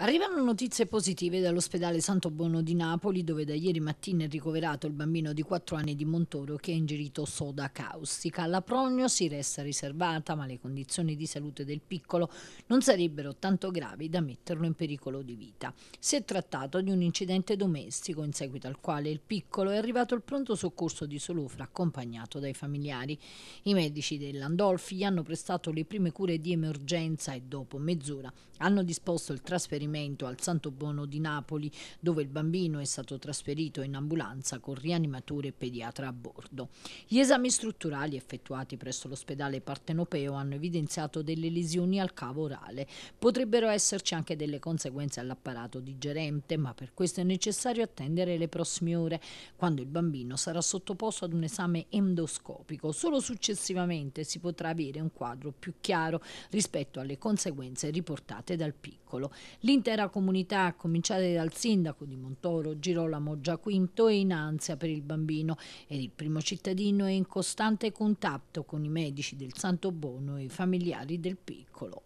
Arrivano notizie positive dall'ospedale Santo Bono di Napoli, dove da ieri mattina è ricoverato il bambino di 4 anni di Montoro che ha ingerito soda caustica. La prognosi resta riservata, ma le condizioni di salute del piccolo non sarebbero tanto gravi da metterlo in pericolo di vita. Si è trattato di un incidente domestico, in seguito al quale il piccolo è arrivato al pronto soccorso di Solufra, accompagnato dai familiari. I medici dell'Andolfi gli hanno prestato le prime cure di emergenza e dopo mezz'ora hanno disposto il trasferimento trasferimento al Santo Bono di Napoli, dove il bambino è stato trasferito in ambulanza con rianimatore e pediatra a bordo. Gli esami strutturali effettuati presso l'ospedale partenopeo hanno evidenziato delle lesioni al cavo orale. Potrebbero esserci anche delle conseguenze all'apparato digerente, ma per questo è necessario attendere le prossime ore, quando il bambino sarà sottoposto ad un esame endoscopico. Solo successivamente si potrà avere un quadro più chiaro rispetto alle conseguenze riportate dal piccolo. L'intera comunità, a cominciare dal sindaco di Montoro, Girolamo Giaquinto, è in ansia per il bambino ed il primo cittadino è in costante contatto con i medici del Santo Bono e i familiari del piccolo.